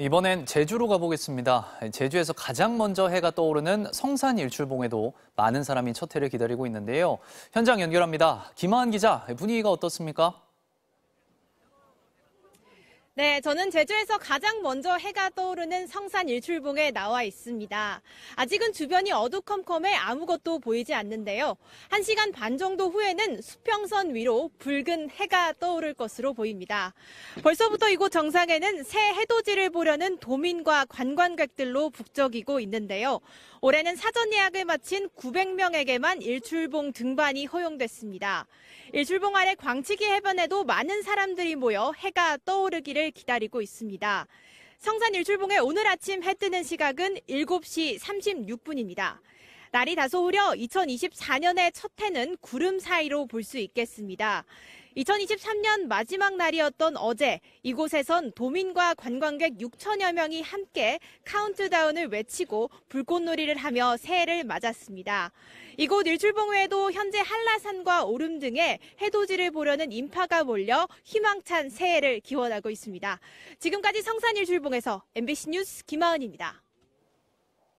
이번엔 제주로 가보겠습니다. 제주에서 가장 먼저 해가 떠오르는 성산 일출봉에도 많은 사람이 첫 해를 기다리고 있는데요. 현장 연결합니다. 김하은 기자, 분위기가 어떻습니까? 네, 저는 제주에서 가장 먼저 해가 떠오르는 성산 일출봉에 나와 있습니다. 아직은 주변이 어두컴컴해 아무것도 보이지 않는데요. 1시간 반 정도 후에는 수평선 위로 붉은 해가 떠오를 것으로 보입니다. 벌써부터 이곳 정상에는 새 해돋이를 보려는 도민과 관광객들로 북적이고 있는데요. 올해는 사전 예약을 마친 900명에게만 일출봉 등반이 허용됐습니다. 일출봉 아래 광치기 해변에도 많은 사람들이 모여 해가 떠오르기를 기다리고 있습니다. 성산 일출봉에 오늘 아침 해 뜨는 시각은 7시 36분입니다. 날이 다소 흐려 2024년의 첫 해는 구름 사이로 볼 수 있겠습니다. 2023년 마지막 날이었던 어제 이곳에선 도민과 관광객 6천여 명이 함께 카운트다운을 외치고 불꽃놀이를 하며 새해를 맞았습니다. 이곳 일출봉외에도 현재 한라산과 오름 등의 해돋이를 보려는 인파가 몰려 희망찬 새해를 기원하고 있습니다. 지금까지 성산일출봉에서 MBC 뉴스 김하은입니다.